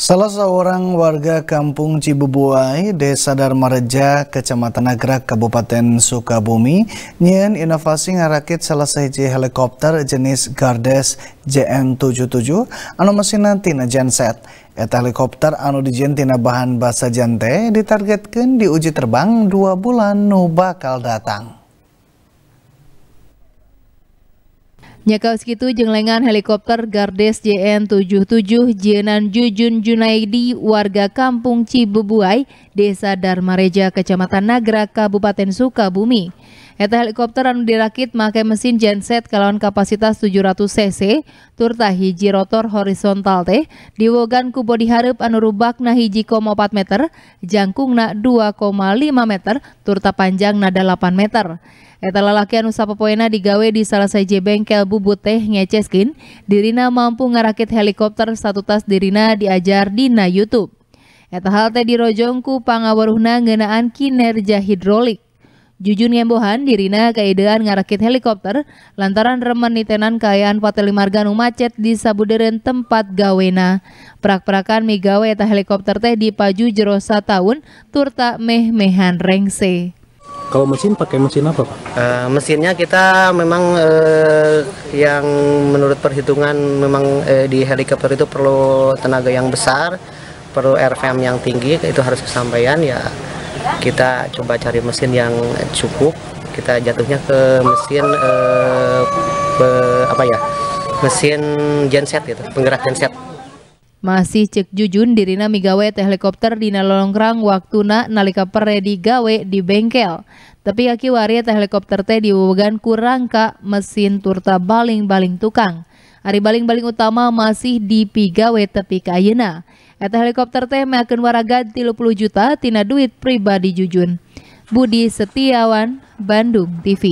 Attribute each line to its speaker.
Speaker 1: Salah seorang warga kampung Cibubuai, Desa Darmareja, Kecamatan Nagrak, Kabupaten Sukabumi, nyen inovasi ngarakit salah siji helikopter jenis Gardes JN77 anu nanti tina genset. Eta helikopter anu di tina bahan basa jante ditargetkan diuji terbang dua bulan nu bakal datang.
Speaker 2: Nyakau kitu jenglengan helikopter Gardes JN77 Jenan Jujun Junaidi warga kampung Cibubuai, Desa Darmareja, Kecamatan Nagra, Kabupaten Sukabumi. Eta helikopter anu dirakit make mesin genset kalawan kapasitas 700 cc, turta hiji rotor horizontal teh, diwogan ku bodi hareup anu rubak hiji koma meter, jangkung jangkungna 2,5 meter, turta panjang panjangna 8 meter. Eta lalaki anu sapopoena digawe di salah saji bengkel bubut teh ngeceskin, dirina mampu ngarakit helikopter satu tas dirina diajar dina YouTube. Eta hal teh dirojongku pangawaruhna ngenaan kinerja hidrolik. Jujun ngembohan dirina keidean ngarakit helikopter lantaran remen nitenan kayaan Patelimarganu macet di Sabuderen tempat gawena. Prak-prakan migawe eta helikopter teh di Paju jero tahun turta meh-mehan rengse.
Speaker 3: Kalau mesin pakai mesin apa Pak? Uh, mesinnya kita memang uh, yang menurut perhitungan memang uh, di helikopter itu perlu tenaga yang besar, perlu RPM yang tinggi, itu harus kesampaian ya kita coba cari mesin yang cukup kita jatuhnya ke mesin eh, pe, apa ya mesin genset gitu penggerak genset
Speaker 2: masih cek jujun dirina migawe teh helikopter Nalongkrang waktu nak nalika peredi gawe di bengkel. Tapi kaki waria teh helikopter teh diwogan kurang kak mesin turta baling-baling tukang. Ari baling-baling utama masih di pigawe tepi kayena. Eta helikopter teh meakeun waraga 30 juta tina duit pribadi jujun. Budi Setiawan, Bandung TV.